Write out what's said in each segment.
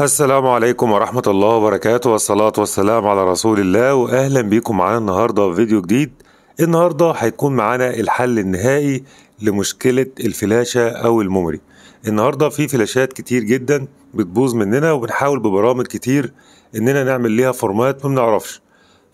السلام عليكم ورحمة الله وبركاته والصلاة والسلام على رسول الله وأهلا بيكم معانا النهاردة في فيديو جديد النهاردة هيكون معانا الحل النهائي لمشكلة الفلاشة أو الميموري النهاردة في فلاشات كتير جدا بتبوظ مننا وبنحاول ببرامج كتير إننا نعمل ليها فورمات ما بنعرفش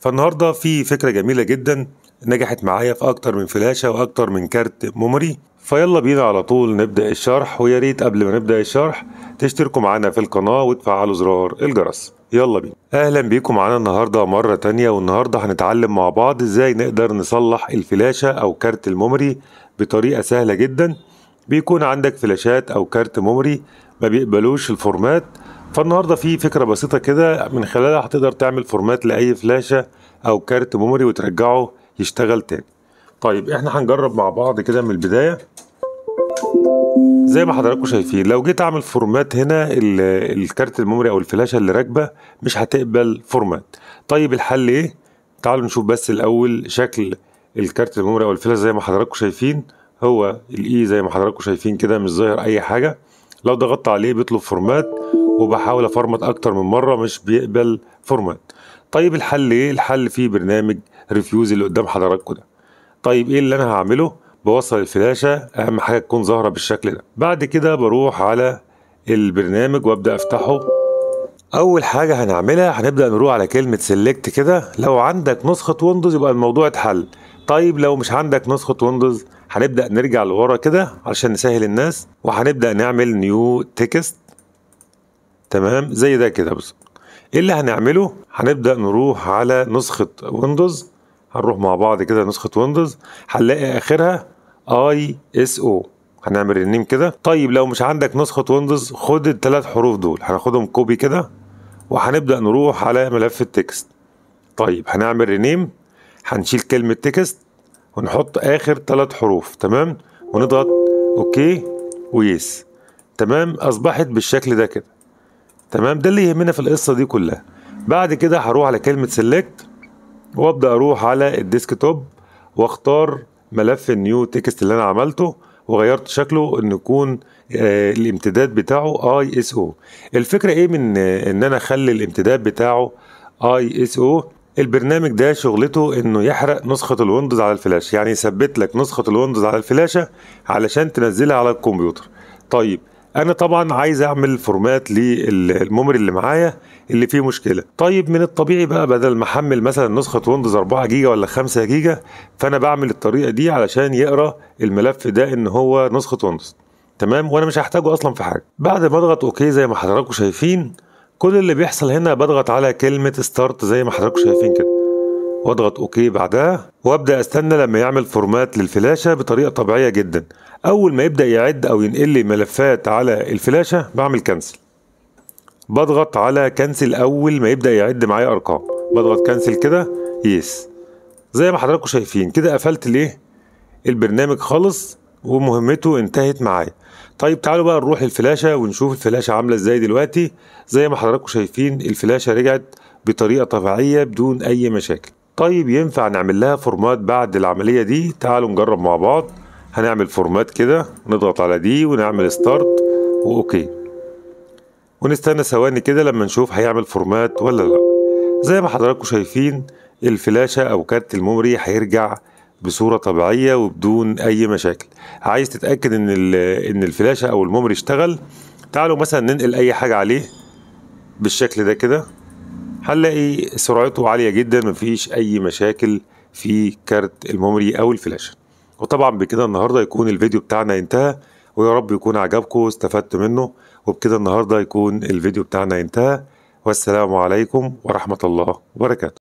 فالنهاردة في فكرة جميلة جدا نجحت معايا في أكتر من فلاشة وأكتر من كارت ميموري فيلا بينا على طول نبدأ الشرح ويا ريت قبل ما نبدأ الشرح تشتركوا معانا في القناة وتفعلوا زرار الجرس يلا بينا أهلا بيكم معانا النهاردة مرة تانية والنهاردة هنتعلم مع بعض ازاي نقدر نصلح الفلاشة أو كارت الميموري بطريقة سهلة جدا بيكون عندك فلاشات أو كارت ميموري ما بيقبلوش الفورمات فالنهاردة في فكرة بسيطة كده من خلالها هتقدر تعمل فورمات لأي فلاشة أو كارت ميموري وترجعه يشتغل تاني طيب احنا هنجرب مع بعض كده من البدايه زي ما حضراتكم شايفين لو جيت اعمل فورمات هنا الكارت الميموري او الفلاشه اللي راكبه مش هتقبل فورمات طيب الحل ايه تعالوا نشوف بس الاول شكل الكارت الميموري او الفلاشه زي ما حضراتكم شايفين هو الاي زي ما حضراتكم شايفين كده مش ظاهر اي حاجه لو ضغطت عليه بيطلب فورمات وبحاول افرمت اكتر من مره مش بيقبل فورمات طيب الحل ايه الحل في برنامج ريفيوز اللي قدام حضراتكم ده طيب ايه اللي انا هعمله بوصل الفلاشه اهم حاجه تكون ظاهره بالشكل ده بعد كده بروح على البرنامج وابدا افتحه اول حاجه هنعملها هنبدا نروح على كلمه سيلكت كده لو عندك نسخه ويندوز يبقى الموضوع اتحل طيب لو مش عندك نسخه ويندوز هنبدا نرجع لورا كده علشان نسهل الناس وهنبدا نعمل نيو تكست تمام زي ده كده بالظبط ايه اللي هنعمله هنبدا نروح على نسخه ويندوز هنروح مع بعض كده نسخة ويندوز هنلاقي اخرها اي اس او هنعمل النيم كده طيب لو مش عندك نسخة ويندوز خد الثلاث حروف دول هناخدهم كوبي كده وهنبدأ نروح على ملف التكست طيب هنعمل رينيم هنشيل كلمة تكست ونحط آخر ثلاث حروف تمام ونضغط أوكي ويس تمام أصبحت بالشكل ده كده تمام ده اللي يهمنا في القصة دي كلها بعد كده هروح على كلمة سيلكت وابدا اروح على الديسك توب واختار ملف النيو تكست اللي انا عملته وغيرت شكله ان يكون آه، الامتداد بتاعه اي اس او الفكره ايه من آه، ان انا اخلي الامتداد بتاعه اي اس او البرنامج ده شغلته انه يحرق نسخه الويندوز على الفلاش يعني يثبت لك نسخه الويندوز على الفلاشه علشان تنزلها على الكمبيوتر طيب انا طبعا عايز اعمل فورمات للميموري اللي معايا اللي فيه مشكله طيب من الطبيعي بقى بدل ما احمل مثلا نسخه ويندوز 4 جيجا ولا 5 جيجا فانا بعمل الطريقه دي علشان يقرا الملف ده ان هو نسخه ويندوز تمام وانا مش هحتاجه اصلا في حاجه بعد ما اضغط اوكي زي ما حضراتكم شايفين كل اللي بيحصل هنا بضغط على كلمه ستارت زي ما حضراتكم شايفين كده واضغط اوكي بعدها وابدا استنى لما يعمل فورمات للفلاشه بطريقه طبيعيه جدا اول ما يبدا يعد او ينقل لي ملفات على الفلاشه بعمل كنسل بضغط على كنسل اول ما يبدا يعد معايا ارقام بضغط كنسل كده يس زي ما حضراتكم شايفين كده قفلت ليه البرنامج خالص ومهمته انتهت معايا طيب تعالوا بقى نروح الفلاشه ونشوف الفلاشه عامله ازاي دلوقتي زي ما حضراتكم شايفين الفلاشه رجعت بطريقه طبيعيه بدون اي مشاكل طيب ينفع نعمل لها فورمات بعد العملية دي تعالوا نجرب مع بعض هنعمل فورمات كده نضغط على دي ونعمل ستارت واوكي ونستنى ثواني كده لما نشوف هيعمل فورمات ولا لا زي ما حضراتكم شايفين الفلاشة او كارت الميموري هيرجع بصورة طبيعية وبدون اي مشاكل عايز تتأكد ان, ان الفلاشة او الميموري اشتغل تعالوا مثلا ننقل اي حاجة عليه بالشكل ده كده هنلاقي سرعته عاليه جدا مفيش اي مشاكل في كارت الميموري او الفلاش وطبعا بكده النهارده يكون الفيديو بتاعنا انتهى ويا رب يكون عجبكم واستفدت منه وبكده النهارده يكون الفيديو بتاعنا انتهى والسلام عليكم ورحمه الله وبركاته